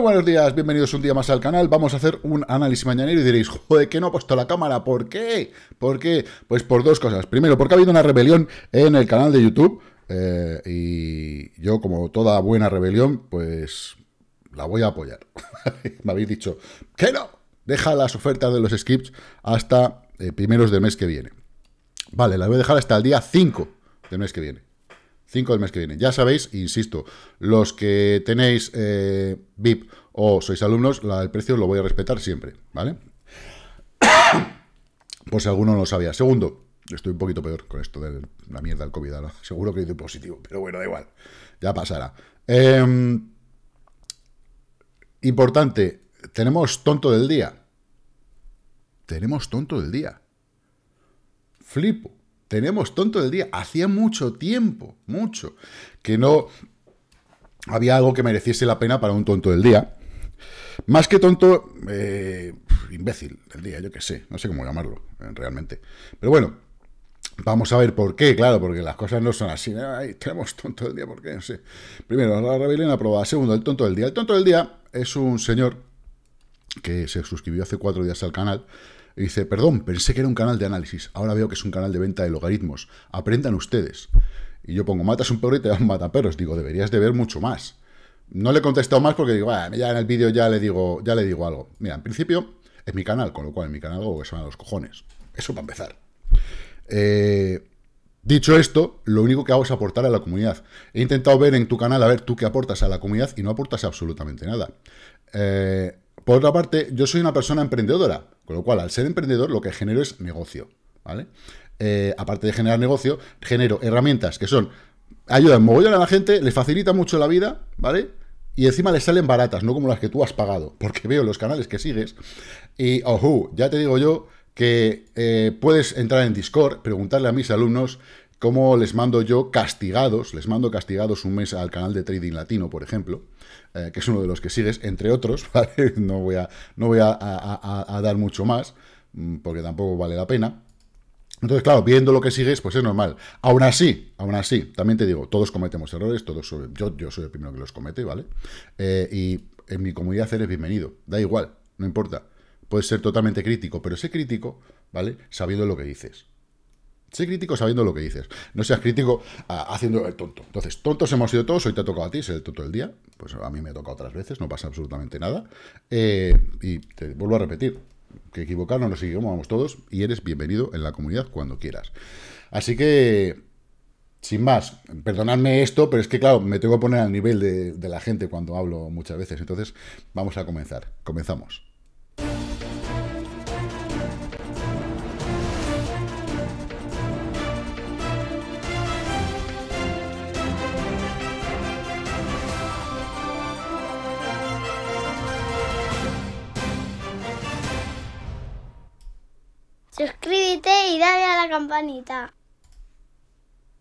buenos días, bienvenidos un día más al canal. Vamos a hacer un análisis mañanero y diréis, joder, que no ha puesto la cámara, ¿por qué? ¿Por Pues por dos cosas. Primero, porque ha habido una rebelión en el canal de YouTube eh, y yo, como toda buena rebelión, pues la voy a apoyar. Me habéis dicho, que no, deja las ofertas de los skips hasta eh, primeros del mes que viene. Vale, la voy a dejar hasta el día 5 de mes que viene del mes que viene. Ya sabéis, insisto, los que tenéis eh, VIP o sois alumnos, el precio lo voy a respetar siempre, ¿vale? Por si alguno no lo sabía. Segundo, estoy un poquito peor con esto de la mierda del COVID, Seguro que hice positivo, pero bueno, da igual. Ya pasará. Em, importante, tenemos tonto del día. Tenemos tonto del día. Flipo tenemos tonto del día. Hacía mucho tiempo, mucho, que no había algo que mereciese la pena para un tonto del día. Más que tonto, eh, imbécil del día, yo qué sé, no sé cómo llamarlo, eh, realmente. Pero bueno, Vamos a ver por qué, claro, porque las cosas no son así. tenemos tonto del día, ¿por qué? No sé. Primero, la rebelión aprobada. Segundo, el tonto del día. El tonto del día es un señor que se suscribió hace cuatro días al canal y dice, perdón, pensé que era un canal de análisis, ahora veo que es un canal de venta de logaritmos, aprendan ustedes. Y yo pongo, matas un perro y te dan mataperros, digo, deberías de ver mucho más. No le he contestado más porque digo, ah, ya en el vídeo ya le digo, ya le digo algo. Mira, en principio es mi canal, con lo cual en mi canal hago que se a los cojones. Eso para empezar. Eh, dicho esto, lo único que hago es aportar a la comunidad. He intentado ver en tu canal, a ver tú qué aportas a la comunidad y no aportas absolutamente nada. Eh, por otra parte, yo soy una persona emprendedora, con lo cual al ser emprendedor lo que genero es negocio, ¿vale? Eh, aparte de generar negocio, genero herramientas que son, ayudan mogollón a la gente, les facilita mucho la vida, ¿vale? Y encima les salen baratas, no como las que tú has pagado, porque veo los canales que sigues. Y, ojo, ya te digo yo que eh, puedes entrar en Discord, preguntarle a mis alumnos cómo les mando yo castigados, les mando castigados un mes al canal de Trading Latino, por ejemplo, eh, que es uno de los que sigues, entre otros, ¿vale? No voy a, no voy a, dar mucho más, mm, porque tampoco vale la pena. Entonces, claro, viendo lo que sigues, pues es normal. Aún así, aún así, también te digo, todos cometemos errores, todos yo, yo soy el primero que los comete, ¿vale? Eh, y en mi comunidad eres bienvenido, da igual, no importa. Puedes ser totalmente crítico, pero sé crítico, ¿vale? Sabiendo lo que dices. Sé crítico sabiendo lo que dices. No seas crítico ah, haciendo el tonto. Entonces, tontos hemos sido todos. Hoy te ha tocado a ti ser el tonto del día. Pues a mí me ha tocado otras veces. No pasa absolutamente nada. Eh, y te vuelvo a repetir. Que equivocarnos nos vamos todos. Y eres bienvenido en la comunidad cuando quieras. Así que... Sin más, perdonadme esto, pero es que claro, me tengo que poner al nivel de la gente cuando hablo muchas veces. Entonces, vamos a comenzar. Comenzamos. suscríbete y dale a la campanita.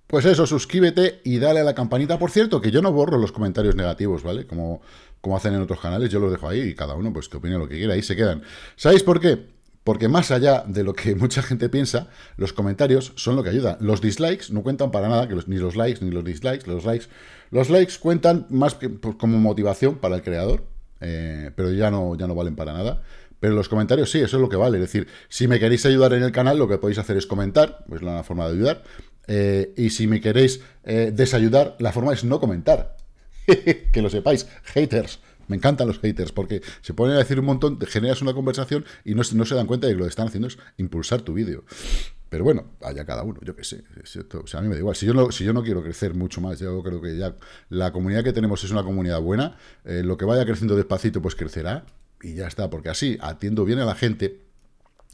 Pues eso, suscríbete y dale a la campanita. Por cierto, que yo no borro los comentarios negativos, ¿vale? Como, como hacen en otros canales, yo los dejo ahí y cada uno pues que opine lo que quiera, ahí se quedan. ¿Sabéis por qué? Porque más allá de lo que mucha gente piensa, los comentarios son lo que ayuda. Los dislikes no cuentan para nada, que ni los likes ni los dislikes, los likes. Los likes cuentan más que pues, como motivación para el creador, eh, pero ya no, ya no valen para nada. Pero los comentarios sí, eso es lo que vale. Es decir, si me queréis ayudar en el canal, lo que podéis hacer es comentar, es pues la forma de ayudar. Eh, y si me queréis eh, desayudar, la forma es no comentar. que lo sepáis, haters. Me encantan los haters porque se ponen a decir un montón, generas una conversación y no, se dan cuenta de que lo que están haciendo es impulsar tu vídeo. Pero bueno, allá cada uno, yo qué sé. o sea, a mí me da igual. Si yo, no, si yo no quiero crecer mucho más, yo creo que ya la comunidad que tenemos es una comunidad buena. Eh, lo que vaya creciendo despacito, pues crecerá y ya está, porque así atiendo bien a la gente.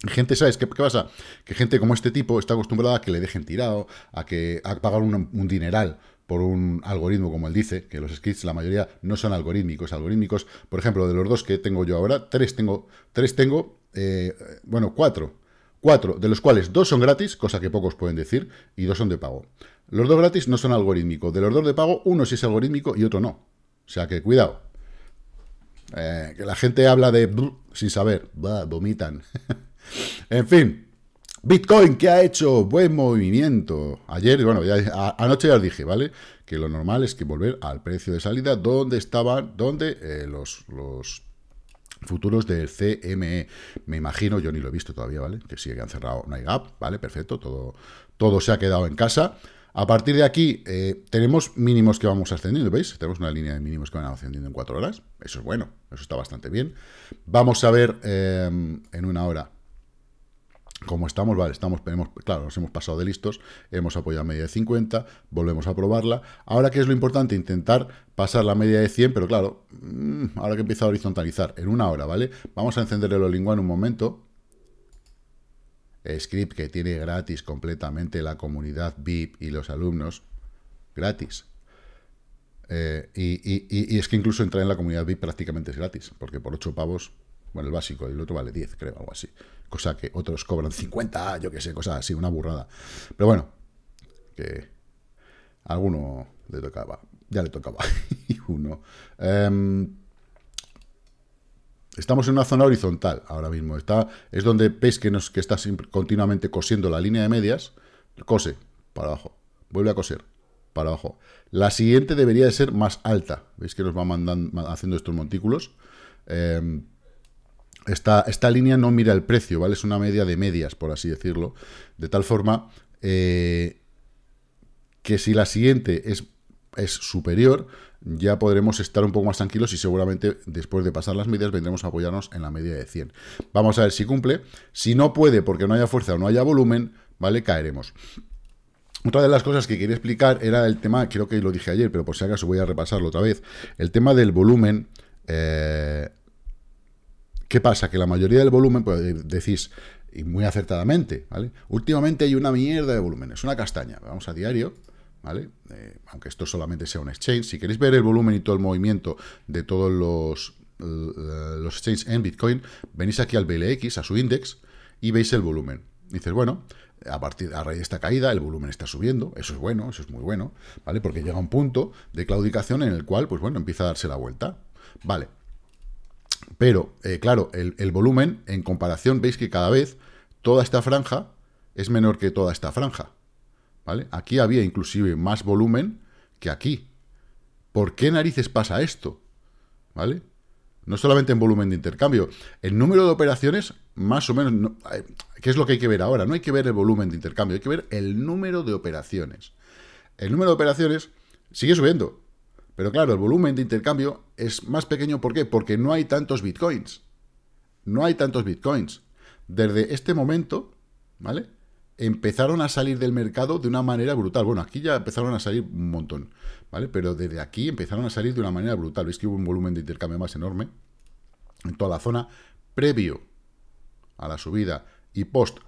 Gente, ¿sabes qué, pasa? Que gente como este tipo está acostumbrada a que le dejen tirado, a que a pagar un, dineral por un algoritmo, como él dice, que los scripts la mayoría no son algorítmicos. Algorítmicos, por ejemplo, de los dos que tengo yo ahora, tres tengo, tres tengo, eh, bueno, cuatro. Cuatro, de los cuales dos son gratis, cosa que pocos pueden decir, y dos son de pago. Los dos gratis no son algorítmicos. De los dos de pago, uno sí es algorítmico y otro no. O sea que cuidado. Eh, que la gente habla de sin saber, vomitan. en fin, Bitcoin que ha hecho buen movimiento. Ayer, bueno, ya, anoche ya os dije, ¿vale? Que lo normal es que volver al precio de salida donde estaban, donde eh, los, los futuros del CME. Me imagino, yo ni lo he visto todavía, ¿vale? Que sí que han cerrado, no hay gap, ¿vale? Perfecto, todo, todo se ha quedado en casa. A partir de aquí eh, tenemos mínimos que vamos ascendiendo, ¿veis? Tenemos una línea de mínimos que van ascendiendo en 4 horas. Eso es bueno, eso está bastante bien. Vamos a ver eh, en una hora cómo estamos. Vale, estamos, claro, nos hemos pasado de listos, hemos apoyado media de 50, volvemos a probarla. Ahora, ¿qué es lo importante? Intentar pasar la media de 100, pero claro, mm, ahora que empieza a horizontalizar, en una hora, ¿vale? Vamos a encender el Olingua en un momento, script que tiene gratis completamente la comunidad VIP y los alumnos, gratis. Eh, y, es que incluso entrar en la comunidad VIP prácticamente es gratis, porque por 8 pavos, bueno, el básico, el otro vale 10, creo, algo así. Cosa que otros cobran 50, yo qué sé, cosa así, una burrada. Pero bueno, que a alguno le tocaba, ya le tocaba, y uno. Em, Estamos en una zona horizontal ahora mismo. Está, es donde veis que, nos, que está continuamente cosiendo la línea de medias. Cose, para abajo. Vuelve a coser, para abajo. La siguiente debería de ser más alta. Veis que nos va mandando, haciendo estos montículos. Em, esta, línea no mira el precio, ¿vale? Es una media de medias, por así decirlo. De tal forma eh, que si la siguiente es es superior, ya podremos estar un poco más tranquilos y seguramente después de pasar las medias vendremos a apoyarnos en la media de 100. Vamos a ver si cumple. Si no puede porque no haya fuerza o no haya volumen, ¿vale? Caeremos. Otra de las cosas que quería explicar era el tema, creo que lo dije ayer, pero por si acaso voy a repasarlo otra vez, el tema del volumen. Eh, ¿Qué pasa? Que la mayoría del volumen, pues decís, y muy acertadamente, ¿vale? Últimamente hay una mierda de volumen, es una castaña. Vamos a diario, ¿vale? Eh, aunque esto solamente sea un exchange. Si queréis ver el volumen y todo el movimiento de todos los, los exchanges en Bitcoin, venís aquí al BLX, a su index, y veis el volumen. Y dices, bueno, a partir raíz de esta caída, el volumen está subiendo, eso es bueno, eso es muy bueno, ¿vale? Porque llega un punto de claudicación en el cual, pues bueno, empieza a darse la vuelta. Vale. Pero, eh, claro, el volumen, en comparación, veis que cada vez toda esta franja es menor que toda esta franja. Aquí había inclusive más volumen que aquí. ¿Por qué narices pasa esto? ¿Vale? No solamente en volumen de intercambio. El número de operaciones, más o menos, eh, ¿qué es lo que hay que ver ahora? No hay que ver el volumen de intercambio, hay que ver el número de operaciones. El número de operaciones sigue subiendo, pero claro, el volumen de intercambio es más pequeño. ¿Por qué? Porque no hay tantos bitcoins. No hay tantos bitcoins. Desde este momento, ¿vale? empezaron a salir del mercado de una manera brutal. Bueno, aquí ya empezaron a salir un montón, ¿vale? Pero desde aquí empezaron a salir de una manera brutal. Veis que hubo un volumen de intercambio más enorme en toda la zona, previo a la subida y post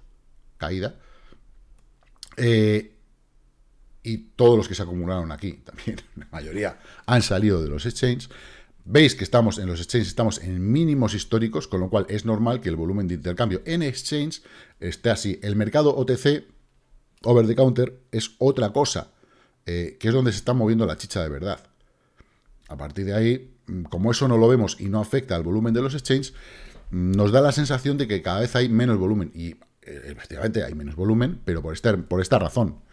caída. Eh, y todos los que se acumularon aquí, también la mayoría, han salido de los exchanges. Veis que estamos en los exchanges, estamos en mínimos históricos, con lo cual es normal que el volumen de intercambio en exchange esté así. El mercado OTC, over the counter, es otra cosa, eh, que es donde se está moviendo la chicha de verdad. A partir de ahí, mm, como eso no lo vemos y no afecta al volumen de los exchanges, mm, nos da la sensación de que cada vez hay menos volumen. Y eh, efectivamente hay menos volumen, pero por, por esta razón,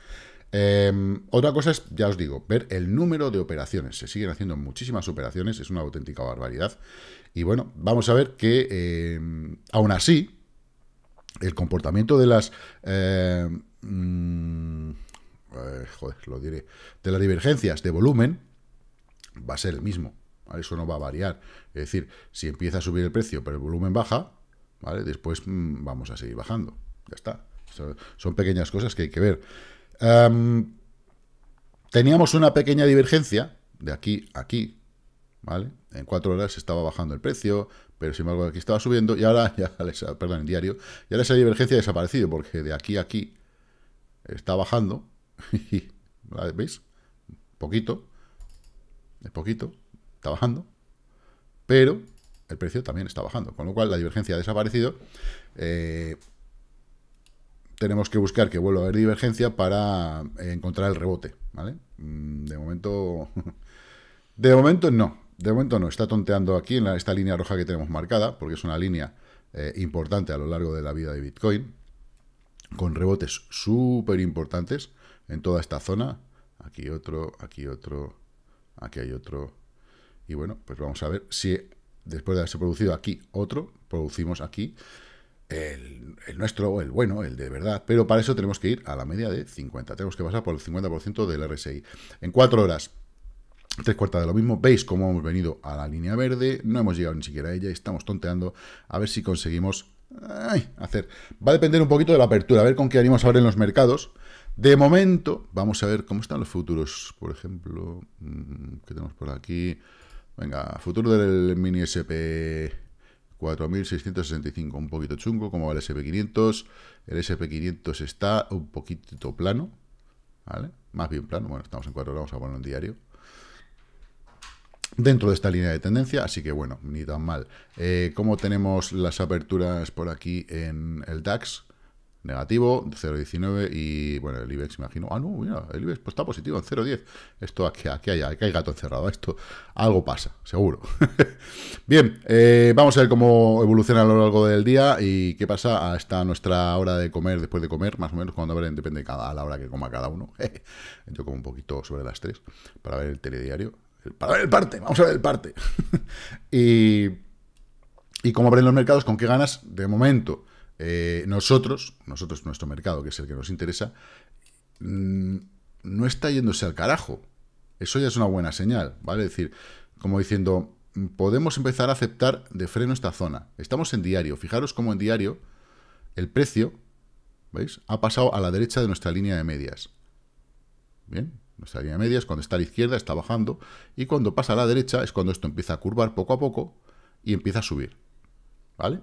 Em, otra cosa es, ya os digo, ver el número de operaciones. Se siguen haciendo muchísimas operaciones, es una auténtica barbaridad. Y bueno, vamos a ver que em, aún así, el comportamiento de las... Em, mm, eh, joder, lo diré. De las divergencias de volumen va a ser el mismo. Eso no va a variar. Es decir, si empieza a subir el precio pero el volumen baja, ¿vale? después mm, vamos a seguir bajando. Ya está. son pequeñas cosas que hay que ver. Em, teníamos una pequeña divergencia de aquí a aquí, ¿vale? En cuatro horas estaba bajando el precio, pero sin embargo aquí estaba subiendo y ahora, ya perdón, en diario, ya esa divergencia ha desaparecido porque de aquí a aquí está bajando, ¿veis? Poquito, es poquito, está bajando, pero el precio también está bajando, con lo cual la divergencia ha desaparecido. Eh, tenemos que buscar que vuelva a haber divergencia para eh, encontrar el rebote, ¿vale? Mm, de momento... De momento no, de momento no, está tonteando aquí en esta línea roja que tenemos marcada, porque es una línea eh, importante a lo largo de la vida de Bitcoin, con rebotes súper importantes en toda esta zona. Aquí otro, aquí otro, aquí hay otro. Y bueno, pues vamos a ver si después de haberse producido aquí otro, producimos aquí el, nuestro, el bueno, el de verdad, pero para eso tenemos que ir a la media de 50, tenemos que pasar por el 50% del RSI. En cuatro horas, tres cuartas de lo mismo, veis cómo hemos venido a la línea verde, no hemos llegado ni siquiera a ella, estamos tonteando, a ver si conseguimos hacer. Va a depender un poquito de la apertura, a ver con qué animos ahora en los mercados. De momento, vamos a ver cómo están los futuros, por ejemplo, mm, ¿qué tenemos por aquí? Venga, futuro del mini SP 4.665, un poquito chungo, como va el SP500. El SP500 está un poquito plano, ¿vale? Más bien plano, bueno, estamos en 4 horas, vamos a ponerlo en diario. Dentro de esta línea de tendencia, así que bueno, ni tan mal. Eh, ¿Cómo tenemos las aperturas por aquí en el DAX? negativo, 0,19 y bueno, el IBEX imagino, ah no, mira, el IBEX pues está positivo en 0,10, esto aquí, aquí, hay, que hay gato encerrado, esto algo pasa, seguro. Bien, eh, vamos a ver cómo evoluciona a lo largo del día y qué pasa hasta nuestra hora de comer, después de comer, más o menos, cuando abren, depende a la hora que coma cada uno, yo como un poquito sobre las 3 para ver el telediario, para ver el parte, vamos a ver el parte. y, y cómo abren los mercados, con qué ganas, de momento eh, nosotros, nosotros, nuestro mercado, que es el que nos interesa, mm, no está yéndose al carajo. Eso ya es una buena señal, ¿vale? Es decir, como diciendo, podemos empezar a aceptar de freno esta zona. Estamos en diario. Fijaros cómo en diario el precio, ¿veis? Ha pasado a la derecha de nuestra línea de medias. Bien, nuestra línea de medias cuando está a la izquierda está bajando y cuando pasa a la derecha es cuando esto empieza a curvar poco a poco y empieza a subir. ¿Vale?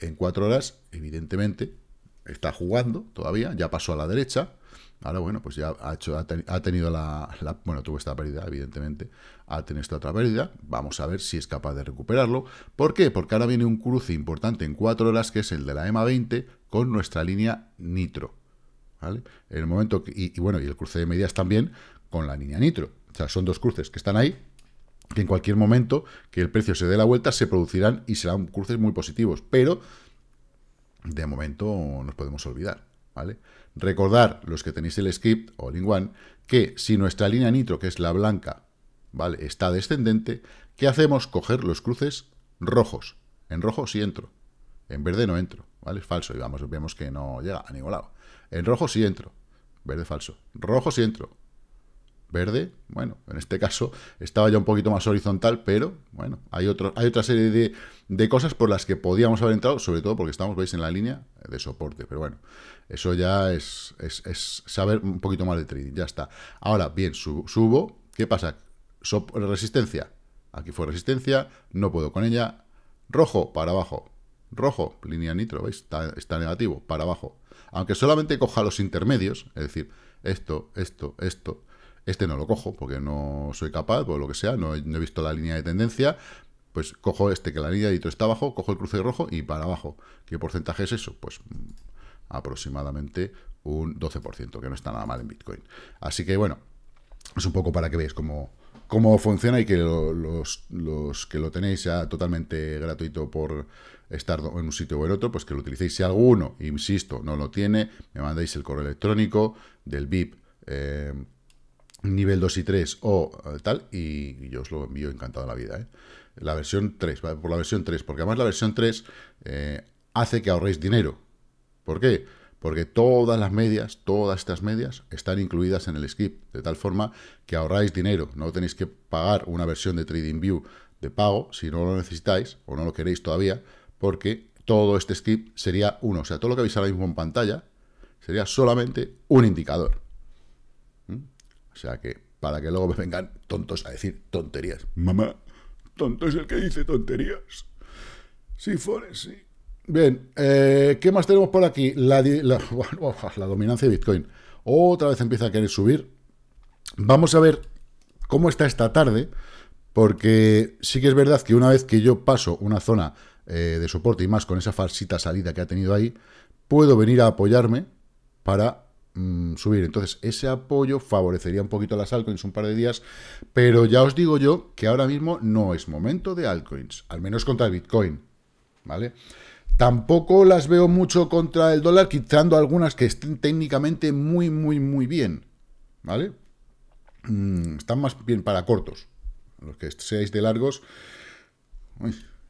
en cuatro horas, evidentemente, está jugando todavía, ya pasó a la derecha. Ahora, bueno, pues ya ha, hecho, ha, tenido la, Bueno, tuvo esta pérdida, evidentemente. Ha tenido esta otra pérdida. Vamos a ver si es capaz de recuperarlo. ¿Por qué? Porque ahora viene un cruce importante en cuatro horas, que es el de la EMA 20, con nuestra línea Nitro. ¿Vale? En el momento y, y bueno, y el cruce de medias también con la línea Nitro. O sea, son dos cruces que están ahí, que en cualquier momento que el precio se dé la vuelta se producirán y serán cruces muy positivos, pero de momento nos podemos olvidar, ¿vale? Recordar, los que tenéis el script o one que si nuestra línea nitro, que es la blanca, ¿vale? Está descendente, ¿qué hacemos? Coger los cruces rojos. En rojo sí entro, en verde no entro, ¿vale? Es falso y vamos, vemos que no llega a ningún lado. En rojo sí entro, verde falso. Rojo sí entro, verde, bueno, en este caso estaba ya un poquito más horizontal, pero bueno, hay, hay otra serie de, cosas por las que podíamos haber entrado, sobre todo porque estamos, veis, en la línea de soporte, pero bueno, eso ya es, saber un poquito más de trading, ya está. Ahora, bien, subo, ¿qué pasa? resistencia, aquí fue resistencia, no puedo con ella, rojo, para abajo, rojo, línea nitro, ¿veis? está negativo, para abajo. Aunque solamente coja los intermedios, es decir, esto, esto, esto, este no lo cojo porque no soy capaz, o lo que sea, no he, visto la línea de tendencia, pues cojo este que la línea de está abajo, cojo el cruce rojo y para abajo. ¿Qué porcentaje es eso? Pues mm, aproximadamente un 12%, que no está nada mal en Bitcoin. Así que bueno, es un poco para que veáis cómo, cómo funciona y que los, que lo tenéis sea totalmente gratuito por estar en un sitio o en otro, pues que lo utilicéis. Si alguno, insisto, no lo tiene, me mandáis el correo electrónico del VIP. Eh, nivel 2 y 3 o eh, tal, y yo os lo envío encantado a la vida. ¿eh? La versión 3, por la versión 3, porque además la versión 3 eh, hace que ahorréis dinero. ¿Por qué? Porque todas las medias, todas estas medias, están incluidas en el skip, de tal forma que ahorráis dinero. No tenéis que pagar una versión de TradingView de pago si no lo necesitáis o no lo queréis todavía, porque todo este skip sería uno. O sea, todo lo que veis ahora mismo en pantalla sería solamente un indicador. O sea que, para que luego me vengan tontos a decir tonterías. Mamá, tonto es el que dice tonterías. Sí, Forex, sí. Bien, eh, ¿qué más tenemos por aquí? La, la, dominancia de Bitcoin. Otra vez empieza a querer subir. Vamos a ver cómo está esta tarde, porque sí que es verdad que una vez que yo paso una zona eh, de soporte y más con esa falsita salida que ha tenido ahí, puedo venir a apoyarme para Mm, subir. Entonces, ese apoyo favorecería un poquito a las altcoins un par de días, pero ya os digo yo que ahora mismo no es momento de altcoins, al menos contra el Bitcoin, ¿vale? Tampoco las veo mucho contra el dólar, quitando algunas que estén técnicamente muy, muy, muy bien, ¿vale? Mm, están más bien para cortos. Los que seáis de largos...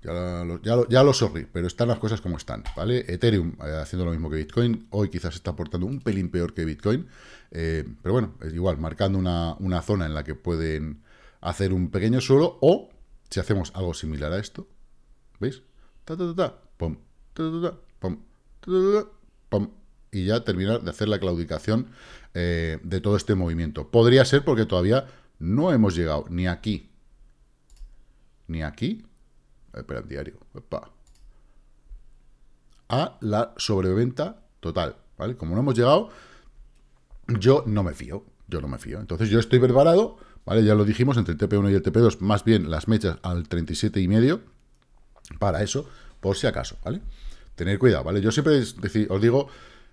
Ya lo, ya, sorry, pero están las cosas como están, ¿vale? Ethereum eh, haciendo lo mismo que Bitcoin, hoy quizás está aportando un pelín peor que Bitcoin, eh, pero bueno, es igual, marcando una, una zona en la que pueden hacer un pequeño suelo o, si hacemos algo similar a esto, ¿veis? y ya terminar de hacer la claudicación eh, de todo este movimiento. Podría ser porque todavía no hemos llegado ni aquí, ni aquí, Espera, diario. A la sobreventa total, ¿vale? Como no hemos llegado, yo no me fío. Yo no me fío. Entonces yo estoy preparado, ¿vale? Ya lo dijimos, entre el TP1 y el TP2, más bien las mechas al 37 y medio para eso, por si acaso, ¿vale? Tener cuidado, ¿vale? Yo siempre os digo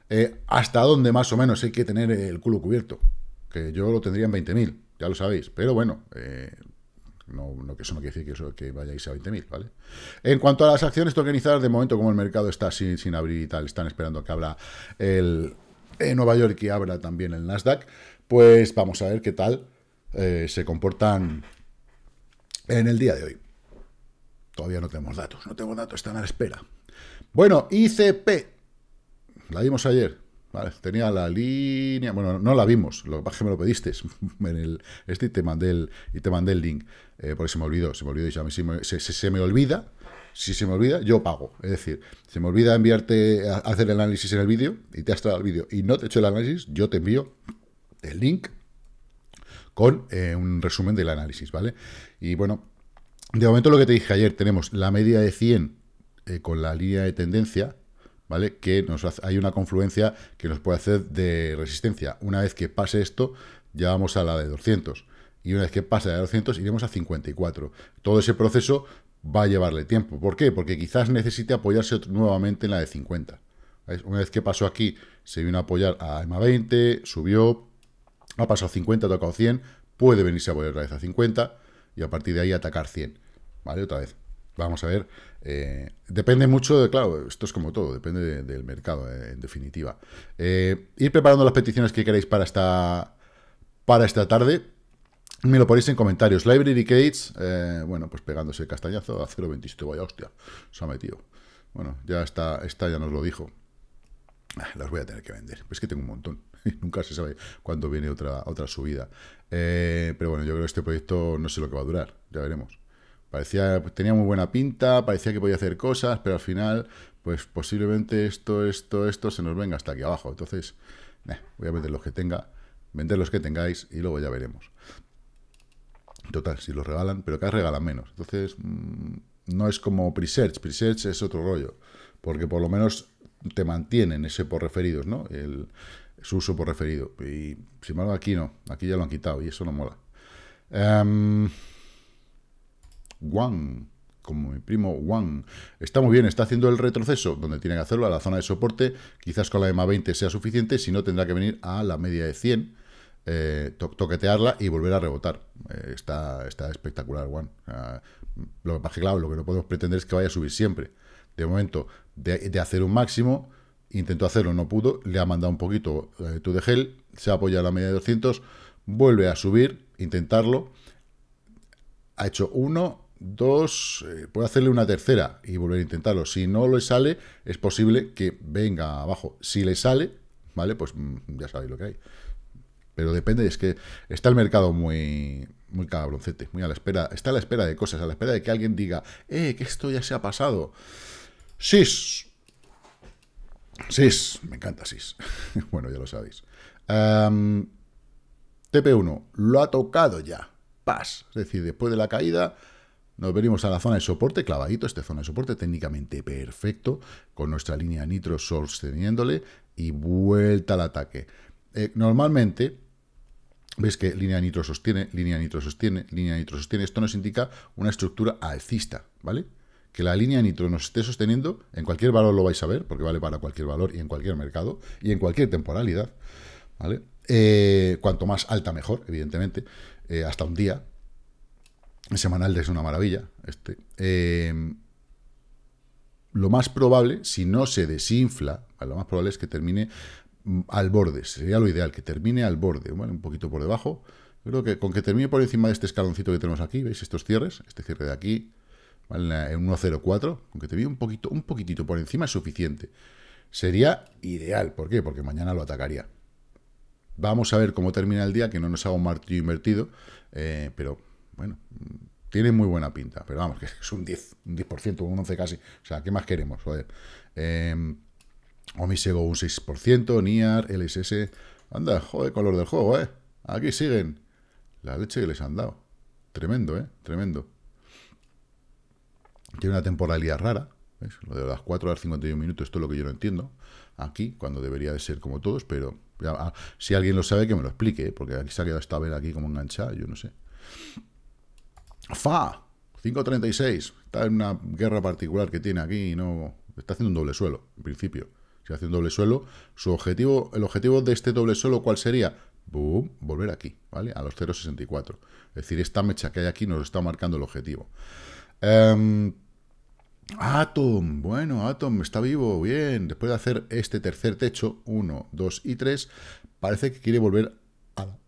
eh, hasta dónde más o menos hay que tener el culo cubierto, que yo lo tendría en 20.000, ya lo sabéis, pero bueno, eh, no, que eso no quiere decir que, que vayáis a 20.000, ¿vale? En cuanto a las acciones tokenizadas, de momento, como el mercado está sin, abrir y tal, están esperando que abra el en eh, Nueva York y abra también el Nasdaq, pues vamos a ver qué tal eh, se comportan en el día de hoy. Todavía no tenemos datos, no tengo datos, están a la espera. Bueno, ICP, la vimos ayer, tenía la línea, bueno, no la vimos, lo que pasa que me lo pediste este y te mandé el, y te mandé el link, eh, porque se me olvidó, se me olvidó y se, me olvida, si se me olvida, yo pago, es decir, se me olvida enviarte a hacer el análisis en el vídeo y te has traído el vídeo y no te he hecho el análisis, yo te envío el link con eh, un resumen del análisis, ¿vale? Y bueno, de momento lo que te dije ayer, tenemos la media de 100 eh, con la línea de tendencia, que nos hay una confluencia que nos puede hacer de resistencia. Una vez que pase esto, ya vamos a la de 200. Y una vez que pase la de 200, iremos a 54. Todo ese proceso va a llevarle tiempo. ¿Por qué? Porque quizás necesite apoyarse nuevamente en la de 50. Una vez que pasó aquí, se vino a apoyar a m 20, subió, ha pasado 50, ha tocado 100, puede venirse a apoyar otra vez a 50 y a partir de ahí atacar 100. ¿Vale? Otra vez. Vamos a ver eh, depende mucho de, claro, esto es como todo, depende del mercado, eh, en definitiva. Eh, ir preparando las peticiones que queréis para esta, para esta tarde. Me lo ponéis en comentarios. Library Gates, bueno, pues pegándose el castañazo a 0.27. Vaya hostia, se ha metido. Bueno, ya está, esta ya nos lo dijo. Ah, las voy a tener que vender. Pues es que tengo un montón. Nunca se sabe cuándo viene otra, otra subida. pero bueno, yo creo que este proyecto no sé lo que va a durar. Ya veremos. Parecía, pues, tenía muy buena pinta, parecía que podía hacer cosas, pero al final, pues posiblemente esto, esto, esto se nos venga hasta aquí abajo. Entonces, voy a vender los que tenga, vender los que tengáis y luego ya veremos. Total, si los regalan, pero cada regalan menos. Entonces, mm, no es como Presearch. Presearch es otro rollo, porque por lo menos te mantienen ese por referidos, ¿no? El, su uso por referido. Y sin embargo, aquí no, aquí ya lo han quitado y eso no mola. Em, Juan, como mi primo Juan, Está muy bien, está haciendo el retroceso donde tiene que hacerlo, a la zona de soporte. Quizás con la EMA 20 sea suficiente, si no tendrá que venir a la media de 100, eh, toquetearla y volver a rebotar. Eh, está, espectacular, Juan. lo que claro, lo que no podemos pretender es que vaya a subir siempre. De momento, de, hacer un máximo, intentó hacerlo, no pudo, le ha mandado un poquito tu de gel. se ha apoyado a la media de 200, vuelve a subir, intentarlo, ha hecho uno, dos, eh, puedo hacerle una tercera y volver a intentarlo. Si no le sale, es posible que venga abajo. Si le sale, ¿vale? Pues mm, ya sabéis lo que hay. Pero depende, es que está el mercado muy, muy cabroncete, muy a la espera, está a la espera de cosas, a la espera de que alguien diga, eh, que esto ya se ha pasado. SIS. SIS, me encanta SIS. bueno, ya lo sabéis. TP1, lo ha tocado ya. Paz. Es decir, después de la caída, nos venimos a la zona de soporte, clavadito, esta zona de soporte técnicamente perfecto, con nuestra línea nitro sosteniéndole y vuelta al ataque. Eh, normalmente, ves que línea nitro sostiene, línea nitro sostiene, línea nitro sostiene. Esto nos indica una estructura alcista, ¿vale? Que la línea nitro nos esté sosteniendo, en cualquier valor lo vais a ver, porque vale para cualquier valor y en cualquier mercado y en cualquier temporalidad, ¿vale? Eh, cuanto más alta mejor, evidentemente, eh, hasta un día, semanal es una maravilla. Este. Em, lo más probable, si no se desinfla, lo más probable es que termine mm, al borde. Sería lo ideal, que termine al borde, un poquito por debajo. Creo que con que termine por encima de este escaloncito que tenemos aquí, ¿veis estos cierres? Este cierre de aquí, en 1.04, con que termine un, poquito, un poquitito por encima es suficiente. Sería ideal, ¿por qué? Porque mañana lo atacaría. Vamos a ver cómo termina el día, que no nos haga un martillo invertido, eh, pero bueno, tiene muy buena pinta, pero vamos, que es un 10, un 10%, un 11 casi. O sea, ¿qué más queremos? Joder. Eh, em, Omisego un 6%, NIAR, LSS. Anda, joder, color del juego, ¿eh? Aquí siguen. La leche que les han dado. Tremendo, ¿eh? Tremendo. Tiene una temporalidad rara. Lo de las 4 horas 51 minutos, esto es lo que yo no entiendo. Aquí, cuando debería de ser como todos, pero ah, si alguien lo sabe, que me lo explique, ¿eh? porque aquí se ha quedado esta vela aquí como enganchada, yo no sé. Fa, 536. Está en una guerra particular que tiene aquí no... Está haciendo un doble suelo, en principio. Si hace un doble suelo, su objetivo, el objetivo de este doble suelo, ¿cuál sería? volver aquí, ¿vale? A los 0.64. Es decir, esta mecha que hay aquí nos está marcando el objetivo. Em, Atom, bueno, Atom está vivo, bien. Después de hacer este tercer techo, 1, 2 y 3, parece que quiere volver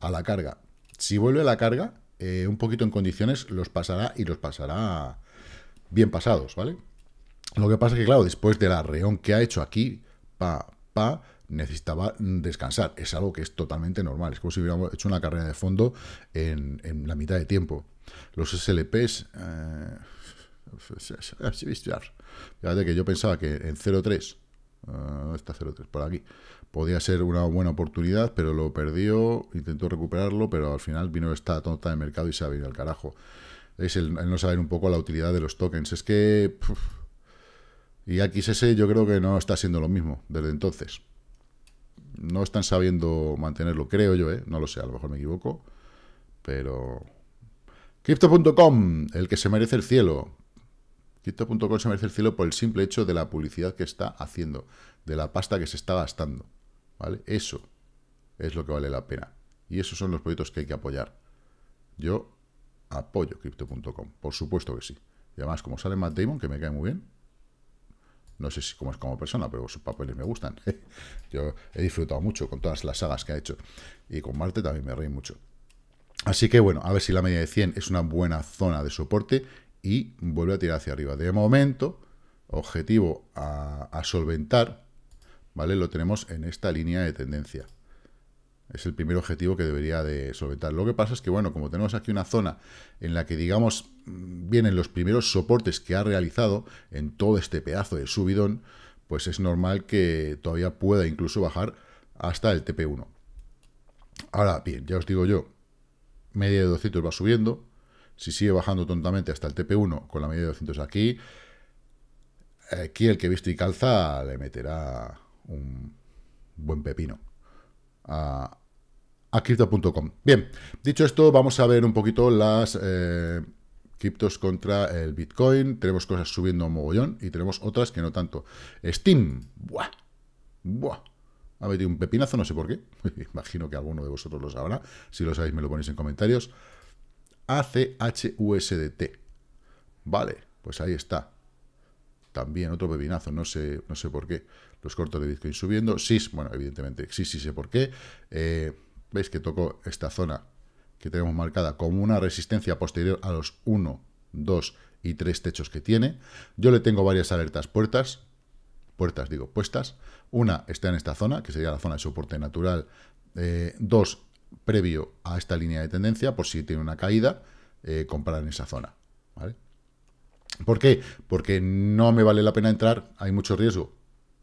a la carga. Si vuelve a la carga, eh, un poquito en condiciones, los pasará y los pasará bien pasados, ¿vale? Lo que pasa es que, claro, después de la reón que ha hecho aquí, pa, pa, necesitaba descansar. Es algo que es totalmente normal. Es como si hubiéramos hecho una carrera de fondo en, la mitad de tiempo. Los SLPs... Eh, Fíjate que yo pensaba que en 0.3... Ah, ¿Dónde está 0.3? Por aquí podía ser una buena oportunidad, pero lo perdió, intentó recuperarlo, pero al final vino esta tonta de mercado y se ha venido al carajo. Es el, no saber un poco la utilidad de los tokens. Es que... y XS yo creo que no está siendo lo mismo desde entonces. No están sabiendo mantenerlo, creo yo, ¿eh? No lo sé, a lo mejor me equivoco. Pero... Crypto.com, el que se merece el cielo. Crypto.com se merece el cielo por el simple hecho de la publicidad que está haciendo, de la pasta que se está gastando. Eso es lo que vale la pena. Y esos son los proyectos que hay que apoyar. Yo apoyo Crypto.com, por supuesto que sí. Y además, como sale Matt Damon, que me cae muy bien, no sé si como es como persona, pero sus papeles me gustan. Yo he disfrutado mucho con todas las sagas que ha hecho. Y con Marte también me reí mucho. Así que bueno, a ver si la media de 100 es una buena zona de soporte y vuelve a tirar hacia arriba. De momento, objetivo a solventar ¿vale? Lo tenemos en esta línea de tendencia. Es el primer objetivo que debería de solventar. Lo que pasa es que, bueno, como tenemos aquí una zona en la que, digamos, mm, vienen los primeros soportes que ha realizado en todo este pedazo de subidón, pues es normal que todavía pueda incluso bajar hasta el TP1. Ahora, bien, ya os digo yo, media de 200 va subiendo, si sigue bajando tontamente hasta el TP1 con la media de 200 aquí, eh, aquí el que viste y calza le meterá un buen pepino a, a crypto.com. Bien, dicho esto, vamos a ver un poquito las eh, criptos contra el Bitcoin. Tenemos cosas subiendo a mogollón y tenemos otras que no tanto. Steam, ¡buah! ¡buah! Ha metido un pepinazo, no sé por qué. Imagino que alguno de vosotros lo sabrá. Si lo sabéis, me lo ponéis en comentarios. ACHUSDT. Vale, pues ahí está también otro pepinazo, no sé, no sé por qué. Los cortos de Bitcoin subiendo. sí bueno, evidentemente, sí, sí sé por qué. Eh, veis que toco esta zona que tenemos marcada como una resistencia posterior a los 1, 2 y 3 techos que tiene. Yo le tengo varias alertas puertas, puertas digo, puestas. Una está en esta zona, que sería la zona de soporte natural. Eh, dos, previo a esta línea de tendencia, por si tiene una caída, eh, comprar en esa zona. ¿vale? ¿Por qué? Porque no me vale la pena entrar, hay mucho riesgo,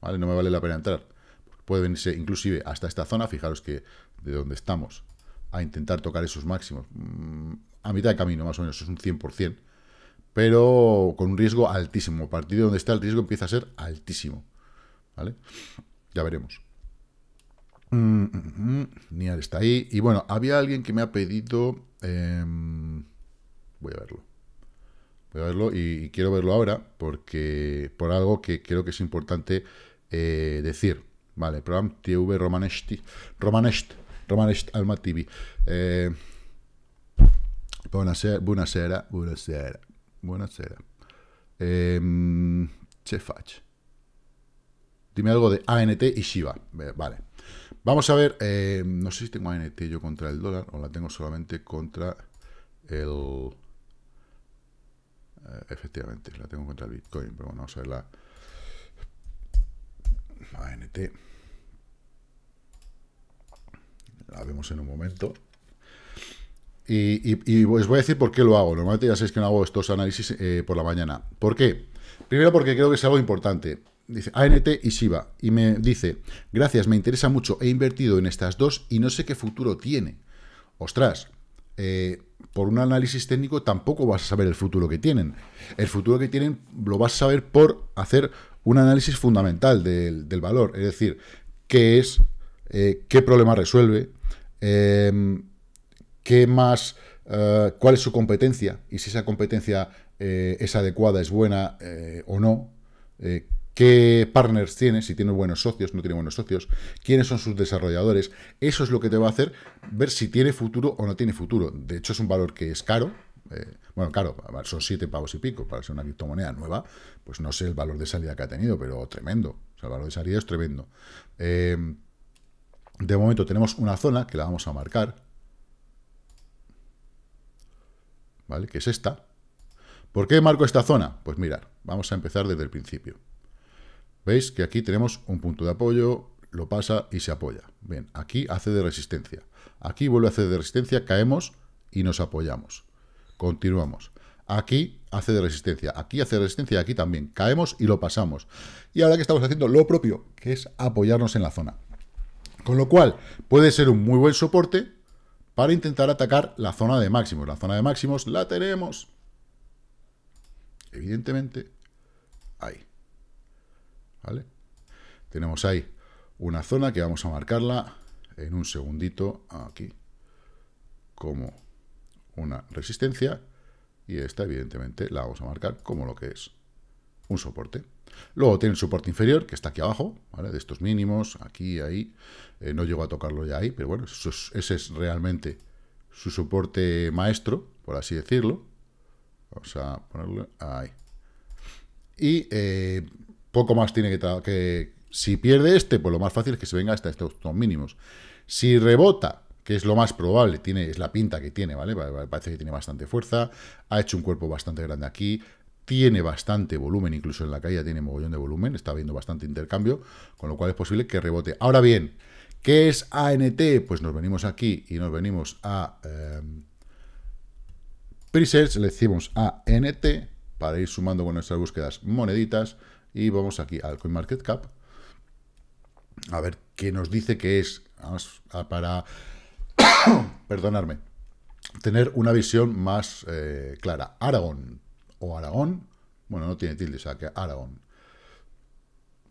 ¿vale? No me vale la pena entrar. Puede venirse inclusive hasta esta zona, fijaros que de donde estamos, a intentar tocar esos máximos, mm, a mitad de camino más o menos, es un 100%, pero con un riesgo altísimo. A partir de donde está el riesgo empieza a ser altísimo, ¿vale? Ya veremos. Mm, mm, Niar está ahí. Y bueno, había alguien que me ha pedido... Em, voy a verlo. Voy a verlo y, quiero verlo ahora porque por algo que creo que es importante eh, decir. Vale, program TV Romanesti, Romanest, Romanest Alma TV. Buenas buonasera, buonasera, buonasera, buonasera. Eh, em, Dime algo de ANT y Shiva Vale. Vamos a ver, eh, no sé si tengo ANT yo contra el dólar o la tengo solamente contra el... Eh, efectivamente, la tengo contra el Bitcoin, pero bueno, vamos a la ANT. La vemos en un momento. Y, os voy a decir por qué lo hago. Normalmente ya sabéis que no hago estos análisis eh, por la mañana. ¿Por qué? Primero porque creo que es algo importante. Dice ANT y Shiba. Y me dice, gracias, me interesa mucho, he invertido en estas dos y no sé qué futuro tiene. Ostras, eh, por un análisis técnico tampoco vas a saber el futuro que tienen. El futuro que tienen lo vas a saber por hacer un análisis fundamental del, valor, es decir, qué es, eh, qué problema resuelve, em, qué más, eh, cuál es su competencia y si esa competencia es adecuada, es buena o no, qué partners tiene, si tiene buenos socios, no tiene buenos socios, quiénes son sus desarrolladores. Eso es lo que te va a hacer ver si tiene futuro o no tiene futuro. De hecho, es un valor que es caro. Eh, bueno, claro, son siete pavos y pico para ser una criptomoneda nueva. Pues no sé el valor de salida que ha tenido, pero tremendo. O sea, el valor de salida es tremendo. Eh, de momento tenemos una zona que la vamos a marcar. ¿Vale? Que es esta. ¿Por qué marco esta zona? Pues mirar, vamos a empezar desde el principio. Veis que aquí tenemos un punto de apoyo, lo pasa y se apoya. Bien, aquí hace de resistencia. Aquí vuelve a hacer de resistencia, caemos y nos apoyamos. Continuamos. Aquí hace de resistencia, aquí hace de resistencia, aquí también. Caemos y lo pasamos. Y ahora que estamos haciendo lo propio, que es apoyarnos en la zona. Con lo cual, puede ser un muy buen soporte para intentar atacar la zona de máximos. La zona de máximos la tenemos, evidentemente, ahí. ¿vale? Tenemos ahí una zona que vamos a marcarla en un segundito aquí como una resistencia y esta evidentemente la vamos a marcar como lo que es un soporte. Luego tiene el soporte inferior, que está aquí abajo, de estos mínimos, aquí, ahí. Eh, no llego a tocarlo ya ahí, pero bueno, ese es realmente su soporte maestro, por así decirlo. Vamos a ponerlo ahí. Y eh, poco más tiene que, que... Si pierde este, pues lo más fácil es que se venga hasta estos mínimos. Si rebota, que es lo más probable, tiene, es la pinta que tiene, ¿vale? Parece que tiene bastante fuerza, ha hecho un cuerpo bastante grande aquí, tiene bastante volumen, incluso en la caída tiene mogollón de volumen, está habiendo bastante intercambio, con lo cual es posible que rebote. Ahora bien, ¿qué es ANT? Pues nos venimos aquí y nos venimos a eh, presets, le decimos ANT para ir sumando con nuestras búsquedas moneditas, y vamos aquí al CoinMarketCap. A ver qué nos dice que es para, perdonarme, tener una visión más eh, clara. Aragón o Aragón, bueno, no tiene tilde, o sea que Aragón.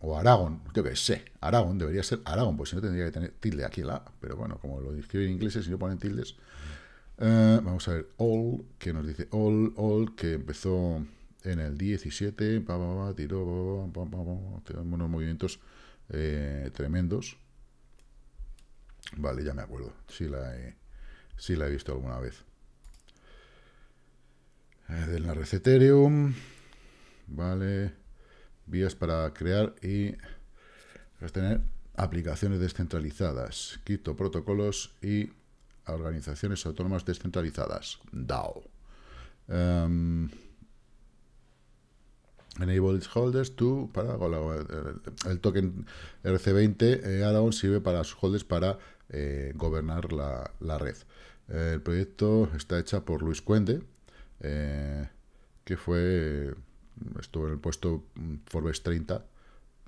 O Aragón, yo que sé, Aragón, debería ser Aragón, pues si no tendría que tener tilde aquí la pero bueno, como lo escriben en inglés, si no ponen tildes. Eh, vamos a ver, all, que nos dice all, all, que empezó en el 17, pa, pa, pa, tiró, unos movimientos eh, tremendos. Vale, ya me acuerdo, sí la he, sí la he visto alguna vez. Eh, del la vale, vías para crear y tener aplicaciones descentralizadas, quito protocolos y organizaciones autónomas descentralizadas, DAO. Em, Enable holders to, para el, token RC20 eh, sirve para sus holders para eh, gobernar la, red. el proyecto está hecha por Luis Cuente, eh, que fue, estuvo en el puesto Forbes 30,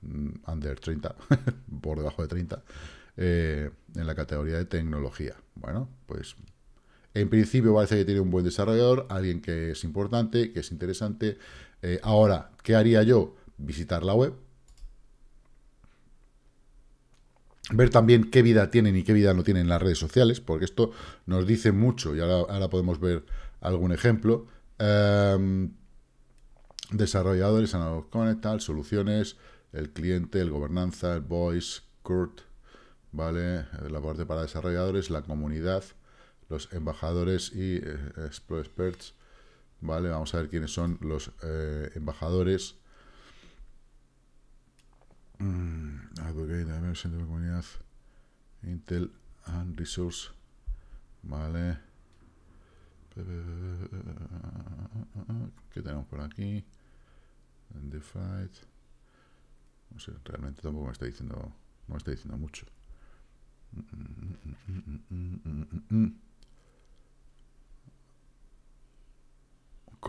mm, under 30, por debajo de 30, eh, en la categoría de tecnología. Bueno, pues en principio parece que tiene un buen desarrollador, alguien que es importante, que es interesante, eh, ahora, ¿qué haría yo? Visitar la web. Ver también qué vida tienen y qué vida no tienen las redes sociales, porque esto nos dice mucho y ahora, podemos ver algún ejemplo. Em, desarrolladores, Analog Connectal, soluciones, el cliente, el gobernanza, el voice, Kurt, ¿vale? La parte para desarrolladores, la comunidad, los embajadores y eh, experts, ¿vale? Vamos a ver quiénes son los eh, embajadores. Mm, Advocate, de comunidad, Intel and Resource, ¿vale? ¿Qué tenemos por aquí? Defight. No sé, realmente tampoco me está diciendo, no está diciendo mucho. Mm, mm,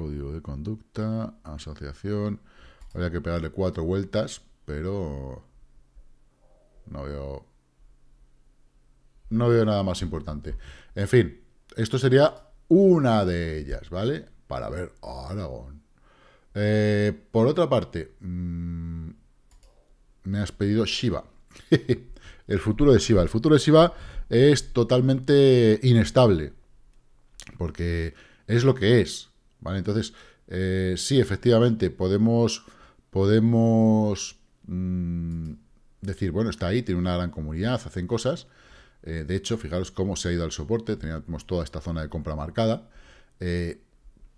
código de conducta, asociación. Habría que pegarle cuatro vueltas, pero no veo no veo nada más importante. En fin, esto sería una de ellas, ¿vale? Para ver Aragón. Eh, por otra parte, mm, me has pedido Shiva. el futuro de Shiva. El futuro de Shiva es totalmente inestable. Porque es lo que es. Entonces, eh, sí, efectivamente, podemos, podemos mm, decir, bueno, está ahí, tiene una gran comunidad, hacen cosas. Eh, de hecho, fijaros cómo se ha ido al soporte, teníamos toda esta zona de compra marcada. Eh,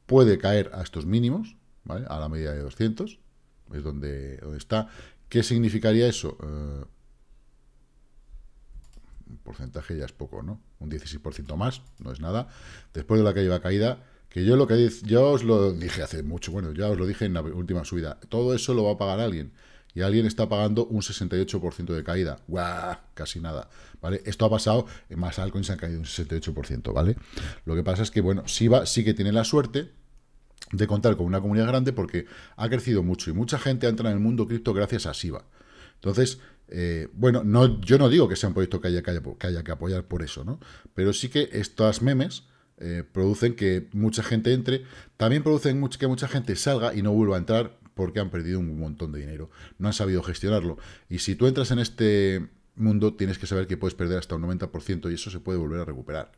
puede caer a estos mínimos, ¿vale? A la media de 200, es donde, está. ¿Qué significaría eso? un porcentaje ya es poco, ¿no? Un 16% más, no es nada. Después de la que lleva caída, que yo lo que yo os lo dije hace mucho, bueno, ya os lo dije en la última subida, todo eso lo va a pagar alguien. Y alguien está pagando un 68% de caída. ¡Guau! Casi nada. ¿Vale? Esto ha pasado, en eh, más altcoins han caído un 68%, ¿vale? Lo que pasa es que, bueno, Siva sí que tiene la suerte de contar con una comunidad grande porque ha crecido mucho y mucha gente ha entrado en el mundo cripto gracias a Siva. Entonces, eh, bueno, no, yo no digo que sea un proyecto que que, que haya que apoyar por eso, ¿no? Pero sí que estas memes eh, producen que mucha gente entre, también producen que mucha gente salga y no vuelva a entrar porque han perdido un montón de dinero, no han sabido gestionarlo. Y si tú entras en este mundo, tienes que saber que puedes perder hasta un 90% y eso se puede volver a recuperar.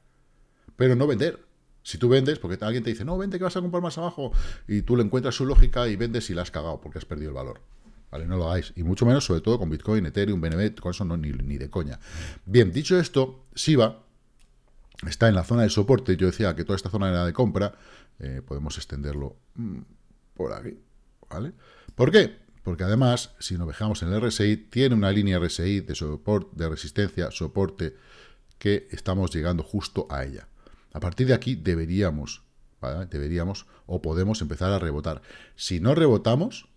Pero no vender. Si tú vendes, porque alguien te dice, no, vende que vas a comprar más abajo, y tú le encuentras su lógica y vendes y la has cagado porque has perdido el valor. ¿Vale? No lo hagáis. Y mucho menos, sobre todo, con Bitcoin, Ethereum, BNB, con eso no, ni, ni de coña. Bien, dicho esto, Siva, está en la zona de soporte. Yo decía que toda esta zona era de compra. Eh, podemos extenderlo mm, por aquí, ¿vale? ¿Por qué? Porque además, si nos dejamos en el RSI, tiene una línea RSI de, soporte, de resistencia, soporte, que estamos llegando justo a ella. A partir de aquí deberíamos, deberíamos o podemos empezar a rebotar. Si no rebotamos,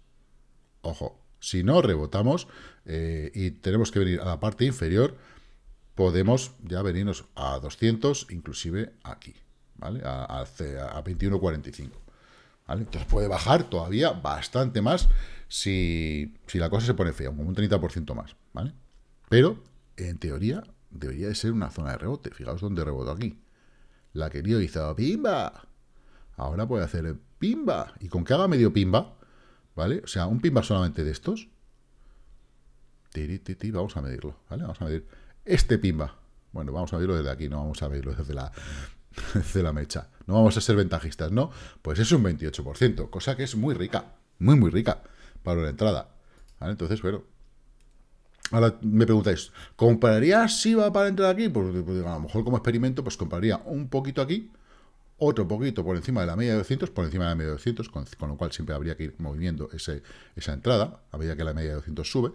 ojo, si no rebotamos eh, y tenemos que venir a la parte inferior, podemos ya venirnos a 200, inclusive aquí, ¿vale? A, a, 21.45, ¿vale? Entonces puede bajar todavía bastante más si, si la cosa se pone fea, como un 30% más, ¿vale? Pero, en teoría, debería de ser una zona de rebote. Fijaos dónde rebotó aquí. La que hizo ¡pimba! Ahora puede hacer ¡pimba! Y con que haga medio pimba, ¿vale? O sea, un pimba solamente de estos. vamos a medirlo, ¿vale? Vamos a medir este pimba. Bueno, vamos a verlo desde aquí, no vamos a verlo desde la, la mecha. No vamos a ser ventajistas, ¿no? Pues es un 28%, cosa que es muy rica, muy, muy rica para la entrada. Entonces, bueno. Ahora me preguntáis, ¿compraría va para entrar aquí? Pues, pues, pues, a lo mejor como experimento, pues compraría un poquito aquí, otro poquito por encima de la media de 200, por encima de la media de 200, con, lo cual siempre habría que ir moviendo ese, esa entrada, a medida que la media de 200 sube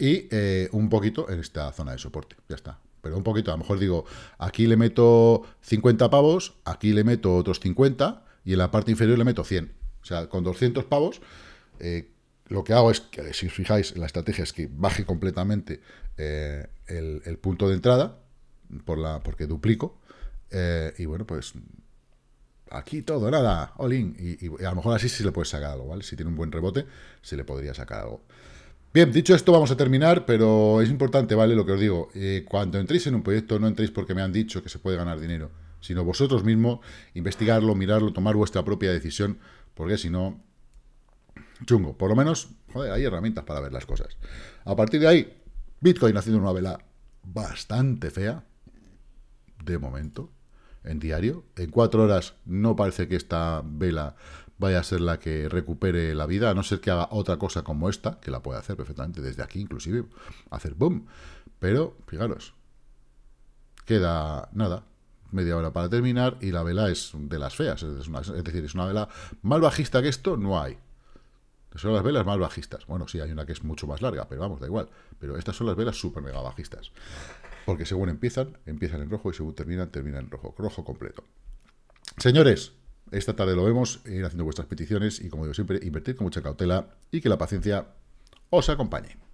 y eh, un poquito en esta zona de soporte. Ya está. Pero un poquito, a lo mejor digo, aquí le meto 50 pavos, aquí le meto otros 50 y en la parte inferior le meto 100. O sea, con 200 pavos, eh, lo que hago es, que, si os fijáis, la estrategia es que baje completamente eh, el, punto de entrada, por la, porque duplico. y bueno, pues aquí todo, nada, all Y, a lo mejor así sí le puedes sacar algo, Si tiene un buen rebote, se le podría sacar algo. Bien, dicho esto, vamos a terminar, pero es importante, ¿vale? Lo que os digo, eh, cuando entréis en un proyecto, no entréis porque me han dicho que se puede ganar dinero, sino vosotros mismos, investigarlo, mirarlo, tomar vuestra propia decisión, porque si no, chungo. Por lo menos, joder, hay herramientas para ver las cosas. A partir de ahí, Bitcoin haciendo una vela bastante fea, de momento, en diario. En cuatro horas no parece que esta vela vaya a ser la que recupere la vida, a no ser que haga otra cosa como esta, que la puede hacer perfectamente desde aquí inclusive, hacer boom. Pero, fijaros, queda nada, media hora para terminar y la vela es de las feas, es, es decir, es una vela más bajista que esto, no hay. Son las velas más bajistas. Bueno, sí, hay una que es mucho más larga, pero vamos, da igual. Pero estas son las velas súper mega bajistas. Porque según empiezan, empiezan en rojo y según terminan, terminan en rojo. Rojo completo. Señores, esta tarde lo vemos, ir haciendo vuestras peticiones y como digo siempre, invertir con mucha cautela y que la paciencia os acompañe.